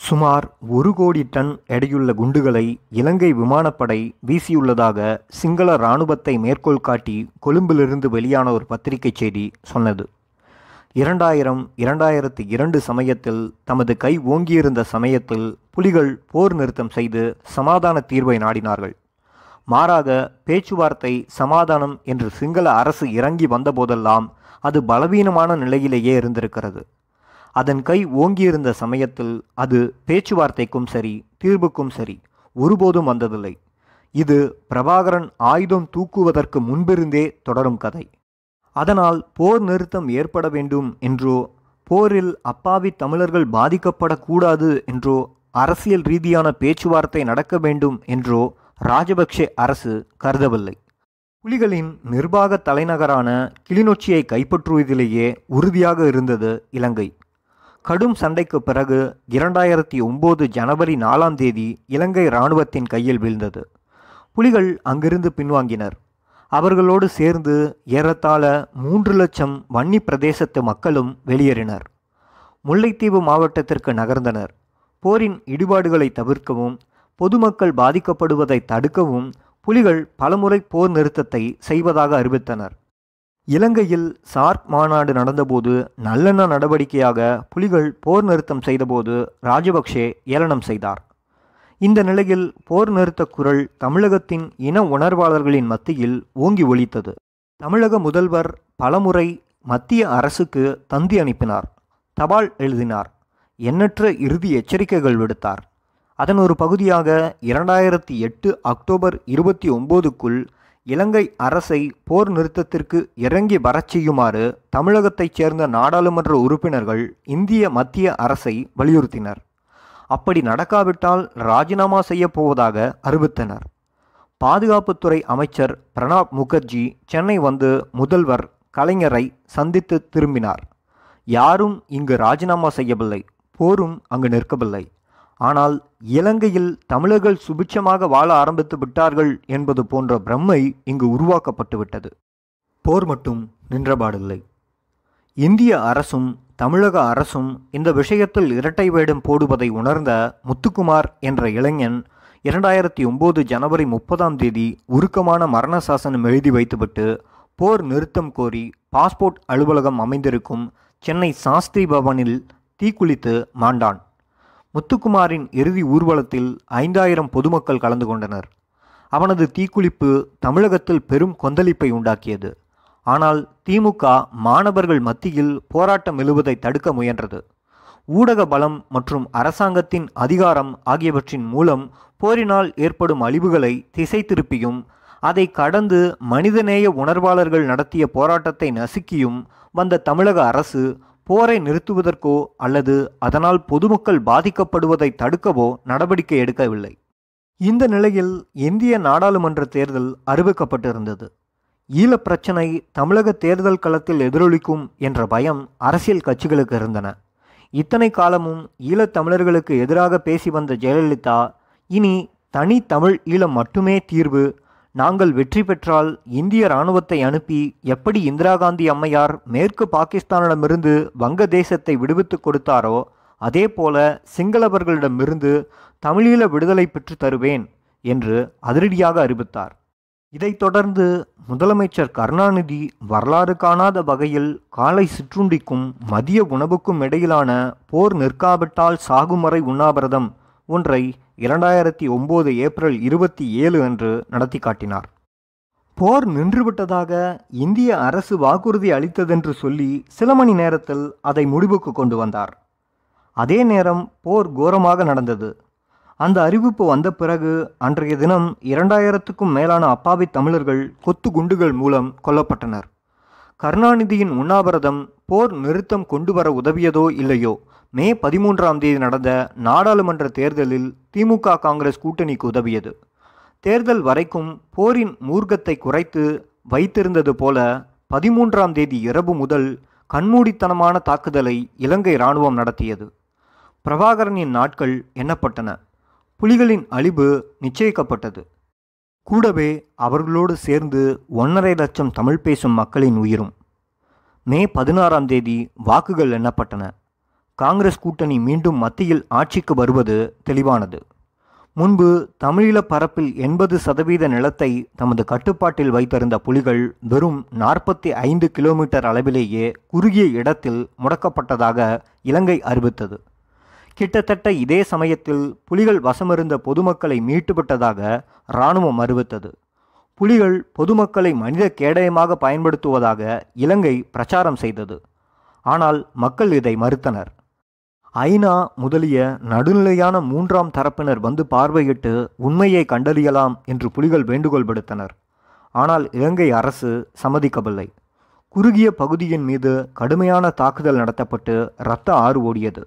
சுமார் ஒரு கோடி டன் எடையுள்ள குண்டுகளை இலங்கை விமானப்படை வீசியுள்ளதாக சிங்கள இராணுவத்தை மேற்கோள் காட்டி கொழும்பிலிருந்து வெளியான ஒரு பத்திரிகை செய்தி சொன்னது இரண்டாயிரம் இரண்டாயிரத்தி இரண்டு சமயத்தில் தமது கை ஓங்கியிருந்த சமயத்தில் புலிகள் போர் நிறுத்தம் செய்து சமாதான தீர்வை நாடினார்கள் மாறாக பேச்சுவார்த்தை சமாதானம் என்று சிங்கள அரசு இறங்கி வந்தபோதெல்லாம் அது பலவீனமான நிலையிலேயே இருந்திருக்கிறது அதன் கை ஓங்கியிருந்த சமயத்தில் அது பேச்சுவார்த்தைக்கும் சரி தீர்வுக்கும் சரி ஒருபோதும் வந்ததில்லை இது பிரபாகரன் ஆயுதம் தூக்குவதற்கு முன்பிருந்தே தொடரும் கதை அதனால் போர் நிறுத்தம் ஏற்பட வேண்டும் என்றோ போரில் அப்பாவி தமிழர்கள் பாதிக்கப்படக்கூடாது என்றோ அரசியல் ரீதியான பேச்சுவார்த்தை நடக்க வேண்டும் என்றோ ராஜபக்சே அரசு கருதவில்லை புலிகளின் நிர்வாக தலைநகரான கிளிநொச்சியை கைப்பற்றுவதிலேயே உறுதியாக இருந்தது இலங்கை கடும் சண்டைக்கு பிறகு இரண்டாயிரத்தி ஒம்பது ஜனவரி நாலாம் தேதி இலங்கை இராணுவத்தின் கையில் வீழ்ந்தது புலிகள் அங்கிருந்து பின்வாங்கினர் அவர்களோடு சேர்ந்து ஏறத்தாழ மூன்று லட்சம் வன்னி பிரதேசத்து மக்களும் வெளியேறினர் முல்லைத்தீவு மாவட்டத்திற்கு நகர்ந்தனர் போரின் இடிபாடுகளை தவிர்க்கவும் பொதுமக்கள் பாதிக்கப்படுவதை தடுக்கவும் புலிகள் பலமுறை போர் நிறுத்தத்தை செய்வதாக அறிவித்தனர் இலங்கையில் சார்க் மாநாடு நடந்தபோது நல்லெண்ண நடவடிக்கையாக புலிகள் போர் நிறுத்தம் செய்தபோது ராஜபக்சே ஏளனம் செய்தார் இந்த நிலையில் போர் நிறுத்த குரல் தமிழகத்தின் இன உணர்வாளர்களின் மத்தியில் ஓங்கி ஒலித்தது தமிழக முதல்வர் பலமுறை மத்திய அரசுக்கு தந்தி அனுப்பினார் தபால் எழுதினார் எண்ணற்ற இறுதி எச்சரிக்கைகள் விடுத்தார் அதன் ஒரு பகுதியாக இரண்டாயிரத்தி எட்டு அக்டோபர் இருபத்தி ஒம்போதுக்குள் இலங்கை அரசை போர் நிறுத்தத்திற்கு இறங்கி வரச் செய்யுமாறு தமிழகத்தைச் சேர்ந்த நாடாளுமன்ற உறுப்பினர்கள் இந்திய மத்திய அரசை வலியுறுத்தினர் அப்படி நடக்காவிட்டால் ராஜினாமா செய்யப்போவதாக அறிவித்தனர் பாதுகாப்புத்துறை அமைச்சர் பிரணாப் முகர்ஜி சென்னை வந்து முதல்வர் கலைஞரை சந்தித்து திரும்பினார் யாரும் இங்கு ராஜினாமா செய்யவில்லை போரும் அங்கு நிற்கவில்லை ஆனால் இலங்கையில் தமிழர்கள் சுபிட்சமாக வாழ ஆரம்பித்து விட்டார்கள் என்பது போன்ற பிரம்மை இங்கு உருவாக்கப்பட்டுவிட்டது போர் மட்டும் நின்றபாடில்லை இந்திய அரசும் தமிழக அரசும் இந்த விஷயத்தில் இரட்டை வேடம் போடுவதை உணர்ந்த முத்துக்குமார் என்ற இளைஞன் இரண்டாயிரத்தி ஒம்பது ஜனவரி முப்பதாம் தேதி உருக்கமான மரண சாசனம் எழுதி வைத்துவிட்டு போர் நிறுத்தம் கோரி பாஸ்போர்ட் அலுவலகம் அமைந்திருக்கும் சென்னை சாஸ்திரி பவனில் தீக்குளித்து மாண்டான் முத்துக்குமாரின் இறுதி ஊர்வலத்தில் ஐந்தாயிரம் பொதுமக்கள் கலந்து கொண்டனர் அவனது தீக்குளிப்பு தமிழகத்தில் பெரும் கொந்தளிப்பை உண்டாக்கியது ஆனால் திமுக மாணவர்கள் மத்தியில் போராட்டம் எழுவதை தடுக்க முயன்றது ஊடக பலம் மற்றும் அரசாங்கத்தின் அதிகாரம் ஆகியவற்றின் மூலம் போரினால் ஏற்படும் அழிவுகளை திசை திருப்பியும் அதை கடந்து மனிதநேய உணர்வாளர்கள் நடத்திய போராட்டத்தை நசுக்கியும் வந்த தமிழக அரசு போரை நிறுத்துவதற்கோ அல்லது அதனால் பொதுமக்கள் பாதிக்கப்படுவதை தடுக்கவோ நடவடிக்கை எடுக்கவில்லை இந்த நிலையில் இந்திய நாடாளுமன்ற தேர்தல் அறிவிக்கப்பட்டிருந்தது ஈழப் பிரச்சினை தமிழக தேர்தல் களத்தில் எதிரொலிக்கும் என்ற பயம் அரசியல் கட்சிகளுக்கு இருந்தன இத்தனை காலமும் ஈழத் தமிழர்களுக்கு எதிராக பேசி வந்த ஜெயலலிதா இனி தனி தமிழ் ஈழம் மட்டுமே தீர்வு நாங்கள் வெற்றி பெற்றால் இந்திய இராணுவத்தை அனுப்பி எப்படி இந்திரா காந்தி அம்மையார் மேற்கு பாகிஸ்தானிடமிருந்து வங்கதேசத்தை விடுவித்துக் கொடுத்தாரோ அதே போல சிங்களவர்களிடமிருந்து தமிழீழ விடுதலை பெற்று தருவேன் என்று அதிரடியாக அறிவித்தார் இதைத் தொடர்ந்து முதலமைச்சர் கருணாநிதி வரலாறு காணாத வகையில் காலை சிற்றுண்டிக்கும் மதிய உணவுக்கும் இடையிலான போர் நிற்காவிட்டால் சாகுமறை உண்ணாவிரதம் ஒன்றை இரண்டாயிரத்தி ஒம்பது ஏப்ரல் இருபத்தி ஏழு அன்று நடத்தி காட்டினார் போர் நின்றுவிட்டதாக இந்திய அரசு வாக்குறுதி அளித்ததென்று சொல்லி சில மணி நேரத்தில் அதை முடிவுக்கு கொண்டு வந்தார் அதே நேரம் போர் கோரமாக நடந்தது அந்த அறிவிப்பு வந்த பிறகு அன்றைய தினம் இரண்டாயிரத்துக்கும் மேலான அப்பாவி தமிழர்கள் கொத்து குண்டுகள் மூலம் கொல்லப்பட்டனர் கருணாநிதியின் உண்ணாவிரதம் போர் நிறுத்தம் கொண்டு வர உதவியதோ இல்லையோ மே பதிமூன்றாம் தேதி நடந்த நாடாளுமன்ற தேர்தலில் திமுக காங்கிரஸ் கூட்டணிக்கு உதவியது தேர்தல் வரைக்கும் போரின் மூர்க்கத்தை குறைத்து வைத்திருந்தது போல பதிமூன்றாம் தேதி இரவு முதல் கண்மூடித்தனமான தாக்குதலை இலங்கை இராணுவம் நடத்தியது பிரபாகரனின் நாட்கள் எண்ணப்பட்டன புலிகளின் அழிவு நிச்சயிக்கப்பட்டது கூடவே அவர்களோடு சேர்ந்து ஒன்றரை லட்சம் தமிழ் பேசும் மக்களின் உயிரும் மே பதினாறாம் தேதி வாக்குகள் எண்ணப்பட்டன காங்கிரஸ் கூட்டணி மீண்டும் மத்தியில் ஆட்சிக்கு வருவது தெளிவானது முன்பு தமிழீழ பரப்பில் எண்பது சதவீத நிலத்தை தமது கட்டுப்பாட்டில் வைத்திருந்த புலிகள் வெறும் நாற்பத்தி ஐந்து கிலோமீட்டர் அளவிலேயே குறுகிய இடத்தில் முடக்கப்பட்டதாக இலங்கை அறிவித்தது கிட்டத்தட்ட இதே சமயத்தில் புலிகள் வசமிருந்த பொதுமக்களை மீட்டுவிட்டதாக இராணுவம் அறிவித்தது புலிகள் பொதுமக்களை மனித கேடயமாக பயன்படுத்துவதாக இலங்கை பிரச்சாரம் செய்தது ஆனால் மக்கள் இதை மறுத்தனர் ஐநா முதலிய நடுநிலையான மூன்றாம் தரப்பினர் வந்து பார்வையிட்டு உண்மையை கண்டறியலாம் என்று புலிகள் வேண்டுகோள் விடுத்தனர் ஆனால் இலங்கை அரசு சம்மதிக்கவில்லை குறுகிய பகுதியின் மீது கடுமையான தாக்குதல் நடத்தப்பட்டு இரத்த ஆறு ஓடியது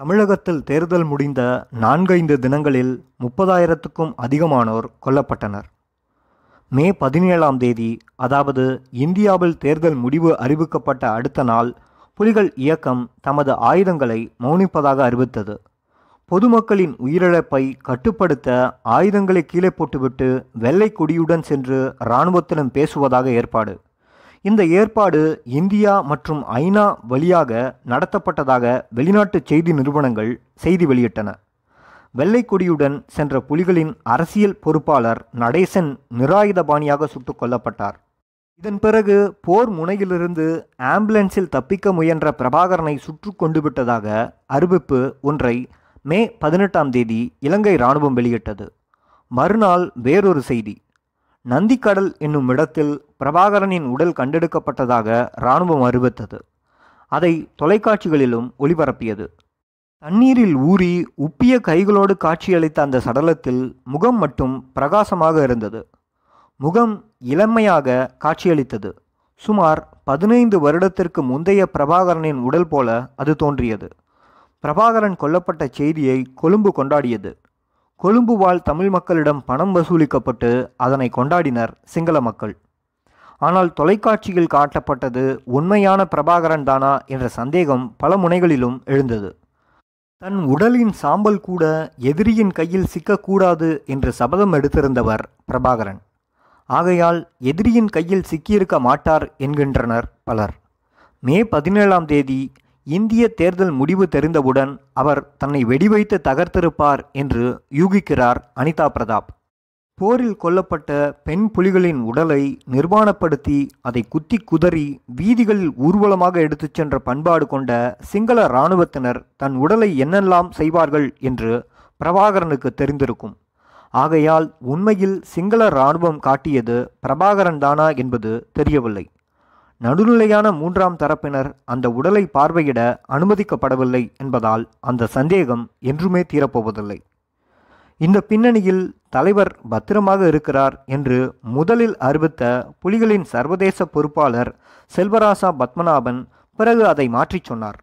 தமிழகத்தில் தேர்தல் முடிந்த நான்கைந்து தினங்களில் முப்பதாயிரத்துக்கும் அதிகமானோர் கொல்லப்பட்டனர் மே பதினேழாம் தேதி அதாவது இந்தியாவில் தேர்தல் முடிவு அறிவிக்கப்பட்ட அடுத்த நாள் புலிகள் இயக்கம் தமது ஆயுதங்களை மௌனிப்பதாக அறிவித்தது பொதுமக்களின் உயிரிழப்பை கட்டுப்படுத்த ஆயுதங்களை கீழே போட்டுவிட்டு வெள்ளை கொடியுடன் சென்று இராணுவத்திடம் பேசுவதாக ஏற்பாடு இந்த ஏற்பாடு இந்தியா மற்றும் ஐநா வழியாக நடத்தப்பட்டதாக வெளிநாட்டு செய்தி நிறுவனங்கள் செய்தி வெளியிட்டன வெள்ளை கொடியுடன் சென்ற புலிகளின் அரசியல் பொறுப்பாளர் நடேசன் நிராயுதபாணியாக சுட்டுக் கொல்லப்பட்டார் இதன் பிறகு போர் முனையிலிருந்து ஆம்புலன்ஸில் தப்பிக்க முயன்ற பிரபாகரனை சுற்று கொண்டு விட்டதாக அறிவிப்பு ஒன்றை மே பதினெட்டாம் தேதி இலங்கை இராணுவம் வெளியிட்டது மறுநாள் வேறொரு செய்தி நந்திக்கடல் என்னும் இடத்தில் பிரபாகரனின் உடல் கண்டெடுக்கப்பட்டதாக இராணுவம் அறிவித்தது அதை தொலைக்காட்சிகளிலும் ஒளிபரப்பியது தண்ணீரில் ஊறி உப்பிய கைகளோடு காட்சியளித்த அந்த சடலத்தில் முகம் மட்டும் பிரகாசமாக இருந்தது முகம் இளமையாக காட்சியளித்தது சுமார் பதினைந்து வருடத்திற்கு முந்தைய பிரபாகரனின் உடல் போல அது தோன்றியது பிரபாகரன் கொல்லப்பட்ட செய்தியை கொழும்பு கொண்டாடியது கொழும்பு வாழ் தமிழ் மக்களிடம் பணம் வசூலிக்கப்பட்டு அதனை கொண்டாடினர் சிங்கள மக்கள் ஆனால் தொலைக்காட்சியில் காட்டப்பட்டது உண்மையான பிரபாகரன் தானா என்ற சந்தேகம் பல முனைகளிலும் எழுந்தது தன் உடலின் சாம்பல் கூட எதிரியின் கையில் சிக்கக்கூடாது என்று சபதம் எடுத்திருந்தவர் பிரபாகரன் ஆகையால் எதிரியின் கையில் சிக்கியிருக்க மாட்டார் என்கின்றனர் பலர் மே பதினேழாம் தேதி இந்திய தேர்தல் முடிவு தெரிந்தவுடன் அவர் தன்னை வெடிவைத்து தகர்த்திருப்பார் என்று யூகிக்கிறார் அனிதா பிரதாப் போரில் கொல்லப்பட்ட பெண் புலிகளின் உடலை நிர்மாணப்படுத்தி அதை குத்தி குதறி வீதிகளில் ஊர்வலமாக எடுத்துச் சென்ற பண்பாடு கொண்ட சிங்கள இராணுவத்தினர் தன் உடலை என்னெல்லாம் செய்வார்கள் என்று பிரபாகரனுக்கு தெரிந்திருக்கும் ஆகையால் உண்மையில் சிங்கள இராணுவம் காட்டியது பிரபாகரன் தானா என்பது தெரியவில்லை நடுநிலையான மூன்றாம் தரப்பினர் அந்த உடலை பார்வையிட அனுமதிக்கப்படவில்லை என்பதால் அந்த சந்தேகம் என்றுமே தீரப்போவதில்லை இந்த பின்னணியில் தலைவர் பத்திரமாக இருக்கிறார் என்று முதலில் அறிவித்த புலிகளின் சர்வதேச பொறுப்பாளர் செல்வராசா பத்மநாபன் பிறகு அதை மாற்றிச் சொன்னார்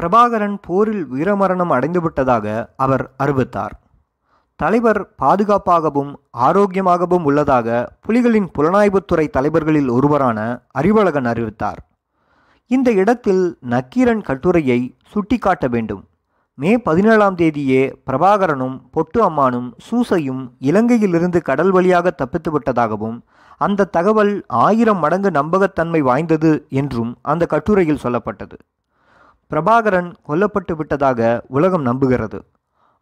பிரபாகரன் போரில் வீரமரணம் அடைந்துவிட்டதாக அவர் அறிவித்தார் தலைவர் பாதுகாப்பாகவும் ஆரோக்கியமாகவும் உள்ளதாக புலிகளின் புலனாய்வுத்துறை தலைவர்களில் ஒருவரான அறிவழகன் அறிவித்தார் இந்த இடத்தில் நக்கீரன் கட்டுரையை சுட்டிக்காட்ட வேண்டும் மே பதினேழாம் தேதியே பிரபாகரனும் பொட்டு அம்மானும் சூசையும் இலங்கையிலிருந்து கடல் வழியாக தப்பித்து விட்டதாகவும் அந்த தகவல் ஆயிரம் மடங்கு நம்பகத்தன்மை வாய்ந்தது என்றும் அந்த கட்டுரையில் சொல்லப்பட்டது பிரபாகரன் கொல்லப்பட்டு விட்டதாக உலகம் நம்புகிறது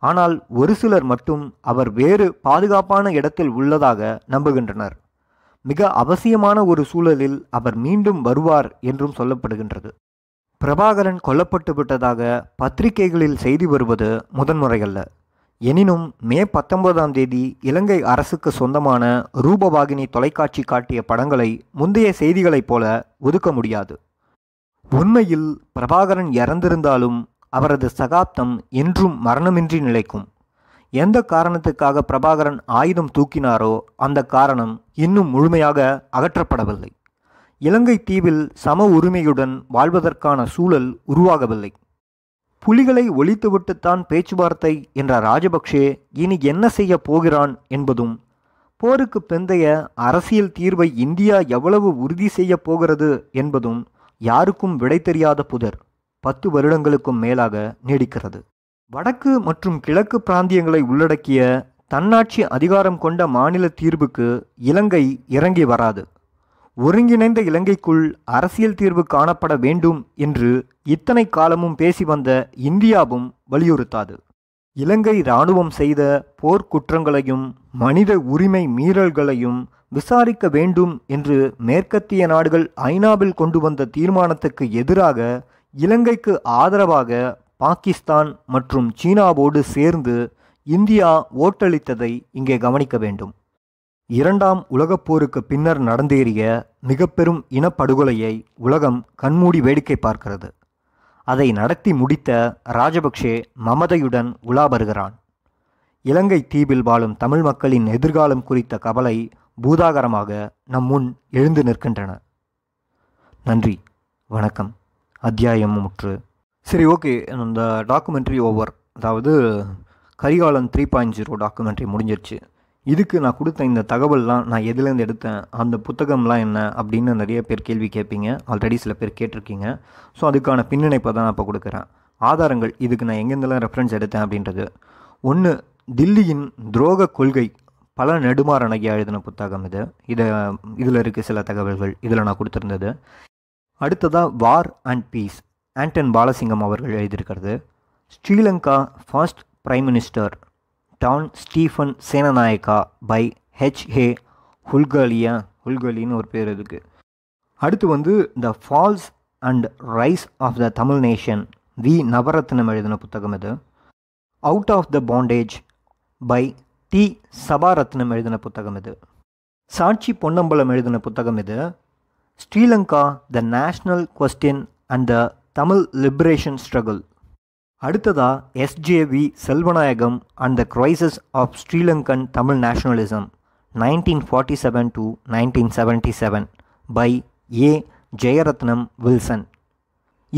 ஆனால் ஒரு சிலர் மட்டும் அவர் வேறு பாதுகாப்பான இடத்தில் உள்ளதாக நம்புகின்றனர் மிக அவசியமான ஒரு சூழலில் அவர் மீண்டும் வருவார் என்றும் சொல்லப்படுகின்றது பிரபாகரன் கொல்லப்பட்டு விட்டதாக பத்திரிகைகளில் செய்தி வருவது முதன்முறையல்ல எனினும் மே பத்தொன்பதாம் தேதி இலங்கை அரசுக்கு சொந்தமான ரூபவாகினி தொலைக்காட்சி காட்டிய படங்களை முந்தைய செய்திகளைப் போல ஒதுக்க முடியாது உண்மையில் பிரபாகரன் இறந்திருந்தாலும் அவரது சகாப்தம் என்றும் மரணமின்றி நிலைக்கும் எந்த காரணத்துக்காக பிரபாகரன் ஆயுதம் தூக்கினாரோ அந்த காரணம் இன்னும் முழுமையாக அகற்றப்படவில்லை இலங்கை தீவில் சம உரிமையுடன் வாழ்வதற்கான சூழல் உருவாகவில்லை புலிகளை ஒழித்துவிட்டுத்தான் பேச்சுவார்த்தை என்ற ராஜபக்சே இனி என்ன செய்ய போகிறான் என்பதும் போருக்கு பிந்தைய அரசியல் தீர்வை இந்தியா எவ்வளவு உறுதி செய்ய போகிறது என்பதும் யாருக்கும் விடை தெரியாத புதர் பத்து வருடங்களுக்கும் மேலாக நீடிக்கிறது வடக்கு மற்றும் கிழக்கு பிராந்தியங்களை உள்ளடக்கிய தன்னாட்சி அதிகாரம் கொண்ட மாநில தீர்வுக்கு இலங்கை இறங்கி வராது ஒருங்கிணைந்த இலங்கைக்குள் அரசியல் தீர்வு காணப்பட வேண்டும் என்று இத்தனை காலமும் பேசி வந்த இந்தியாவும் வலியுறுத்தாது இலங்கை இராணுவம் செய்த போர்க்குற்றங்களையும் மனித உரிமை மீறல்களையும் விசாரிக்க வேண்டும் என்று மேற்கத்திய நாடுகள் ஐநாவில் கொண்டு வந்த தீர்மானத்துக்கு எதிராக இலங்கைக்கு ஆதரவாக பாகிஸ்தான் மற்றும் சீனாவோடு சேர்ந்து இந்தியா ஓட்டளித்ததை இங்கே கவனிக்க வேண்டும் இரண்டாம் உலகப்போருக்கு பின்னர் நடந்தேறிய மிக பெரும் இனப்படுகொலையை உலகம் கண்மூடி வேடிக்கை பார்க்கிறது அதை நடத்தி முடித்த ராஜபக்சே மமதையுடன் உலா வருகிறான் இலங்கை தீவில் வாழும் தமிழ் மக்களின் எதிர்காலம் குறித்த கவலை பூதாகரமாக நம் முன் எழுந்து நிற்கின்றன நன்றி வணக்கம் அத்தியாயம் முற்று சரி ஓகே அந்த டாக்குமெண்ட்ரி ஓவர் அதாவது Karikalan three point zero documentary முடிஞ்சிருச்சு இதுக்கு நான் கொடுத்த இந்த தகவல்லாம் நான் எதுலேருந்து எடுத்தேன் அந்த புத்தகம்லாம் என்ன அப்படின்னு நிறைய பேர் கேள்வி கேட்பீங்க ஆல்ரெடி சில பேர் கேட்டிருக்கீங்க ஸோ அதுக்கான பின்னணைப்பை தான் நான் இப்போ கொடுக்குறேன் ஆதாரங்கள் இதுக்கு நான் எங்கெந்தெல்லாம் ரெஃபரன்ஸ் எடுத்தேன் அப்படின்றது ஒன்று தில்லியின் துரோக கொள்கை பல நெடுமாறனகி எழுதின புத்தகம் இது இதை இதில் இருக்க சில தகவல்கள் இதில் நான் கொடுத்துருந்தது அடுத்ததாக war and peace Anton Balasingham அவர்கள் எழுதியிருக்கிறது Sri Lanka first prime minister Don Stephen Senanayake by H ஹே ஹுல்காலியா ஹுல்காலின்னு ஒரு பேர் இருக்குது அடுத்து வந்து the falls and rise of the Tamil nation V Navaratnam எழுதின புத்தகம் இது out of the bondage by T Sabaratnam எழுதின புத்தகம் இது சாட்சி பொன்னம்பலம் எழுதின புத்தகம் இது Sri Lanka the national question and the Tamil liberation struggle struggle. அடுத்ததா SJV Selvanayakam and the crisis of Sri Lankan Tamil nationalism nineteen forty seven to nineteen seventy seven by A Jeyaratnam Wilson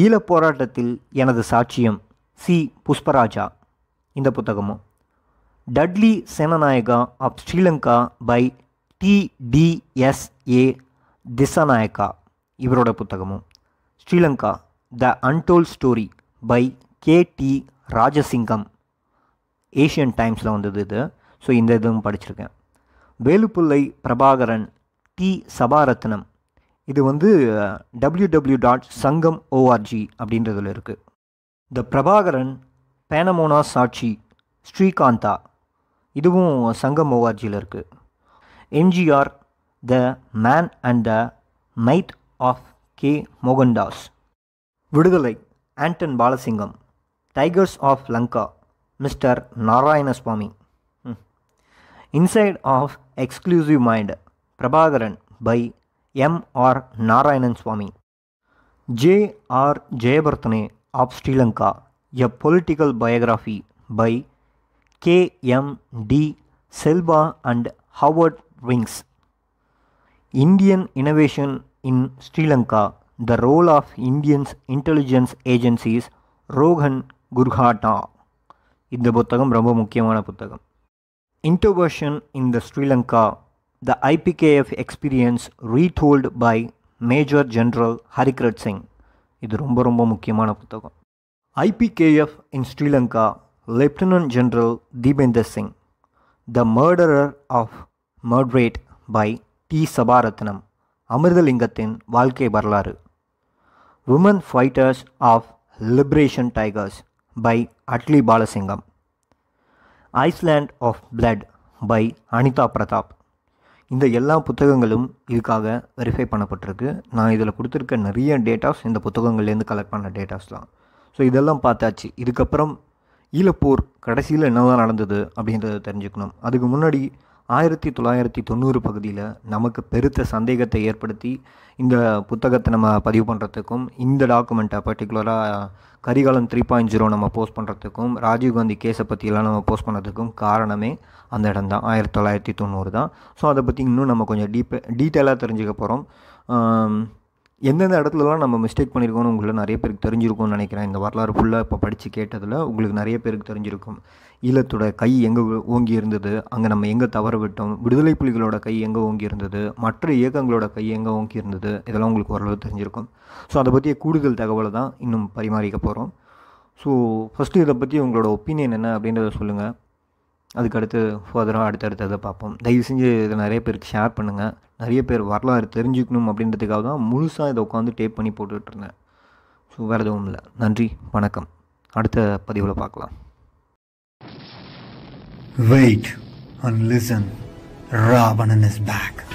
ஈழப் போராட்டத்தில் எனது சாட்சியம் சி புஷ்பராஜா இந்த புத்தகமும் Dudley Senanayake of Sri Lanka by TDSA Dissanayaka இவரோட புத்தகமும் Sri Lanka the untold story by K T Rajasingham Asian டைம்ஸில் வந்தது இது ஸோ இந்த இதுவும் படிச்சிருக்கேன் வேலுப்புள்ளை பிரபாகரன் டி சபாரத்னம் இது வந்து W W dot Sangam ORG அப்படின்றதில் இருக்குது த பிரபாகரன் பேனமோனா சாட்சி ஸ்ரீகாந்தா இதுவும் சங்கம் ஓஆர்ஜியில் இருக்குது MGR The Man and the Myth of K. Mogandas, Vidugulai, Anton Balasingam, Tigers of Lanka, Mr. Narayanaswamy, hmm. Inside of Exclusive Mind, Prabhagaran by M. R. Narayanan Swamy, J. R. Jayabhartane of Sri Lanka, A Political Biography by K. M. D. Selva and Howard Wings. Indian innovation in Sri Lanka the role of Indians intelligence agencies Agencies Rohan Gunaratna இந்த புத்தகம் ரொம்ப முக்கியமான புத்தகம் intervention in the Sri Lanka the IPKF experience retold by major general Harkirat Singh இது ரொம்ப ரொம்ப முக்கியமான புத்தகம் IPKF in Sri Lanka lieutenant general Depinder Singh the murderer of murdered by T Sabaratnam அமிர்தலிங்கத்தின் வாழ்க்கை வரலாறு women fighters of liberation tigers by Adele Balasingham island of blood by Anitha Pratap இந்த எல்லா புத்தகங்களும் இதுக்காக வெரிஃபை பண்ணப்பட்டிருக்கு நான் இதில் கொடுத்துருக்க நிறைய டேட்டாஸ் இந்த புத்தகங்கள்லேருந்து கலெக்ட் பண்ண டேட்டாஸ் தான் ஸோ இதெல்லாம் பார்த்தாச்சு இதுக்கப்புறம் ஈழப்போர் கடைசியில் என்ன தான் நடந்தது அப்படின்றத தெரிஞ்சுக்கணும் அதுக்கு முன்னாடி ஆயிரத்தி தொள்ளாயிரத்தி தொண்ணூறு பகுதியில் நமக்கு பெருத்த சந்தேகத்தை ஏற்படுத்தி இந்த புத்தகத்தை நம்ம பதிவு பண்ணுறதுக்கும் இந்த டாக்குமெண்ட்டை பர்டிகுலராக கரிகாலம் த்ரீ பாயிண்ட் ஜீரோ நம்ம போஸ்ட் பண்ணுறதுக்கும் ராஜீவ்காந்தி கேஸை பற்றியெல்லாம் நம்ம போஸ்ட் பண்ணுறதுக்கும் காரணமே அந்த இடம் தான் ஆயிரத்தி தொள்ளாயிரத்தி தொண்ணூறு தான் ஸோ அதை பற்றி இன்னும் நம்ம கொஞ்சம் டீப் டீட்டெயிலாக தெரிஞ்சுக்க போகிறோம் எந்தெந்த இடத்துலலாம் நம்ம மிஸ்டேக் பண்ணியிருக்கோம்னு உங்களுக்கு நிறைய பேருக்கு தெரிஞ்சிருக்கும்னு நினைக்கிறேன் இந்த வரலாறு ஃபுல்லாக இப்போ படித்து கேட்டதில் உங்களுக்கு நிறைய பேருக்கு தெரிஞ்சிருக்கும் ஈழத்தோட கை எங்கே ஓங்கி இருந்தது அங்கே நம்ம எங்கே தவற விட்டோம் விடுதலை புலிகளோட கை எங்கே ஓங்கி இருந்தது மற்ற இயக்கங்களோட கை எங்கே ஓங்கி இருந்தது இதெல்லாம் உங்களுக்கு ஓரளவு தெரிஞ்சிருக்கும் ஸோ அதை பற்றிய கூடுதல் தகவலை தான் இன்னும் பரிமாறிக்க போகிறோம் ஸோ ஃபஸ்ட்டு இதை பற்றி உங்களோட ஒப்பீனியன் என்ன அப்படின்றத சொல்லுங்கள் அதுக்கடுத்து ஃபர்தராக இதை பார்ப்போம் தயவு செஞ்சு இதை நிறைய பேருக்கு ஷேர் பண்ணுங்கள் நிறைய பேர் வரலாறு தெரிஞ்சுக்கணும் அப்படின்றதுக்காக தான் முழுசாக இதை உட்காந்து டேப் பண்ணி போட்டுட்ருந்தேன் ஸோ வேறு எதுவும் இல்லை நன்றி வணக்கம் அடுத்த பதிவில் பார்க்கலாம் wait and listen Ravanan is back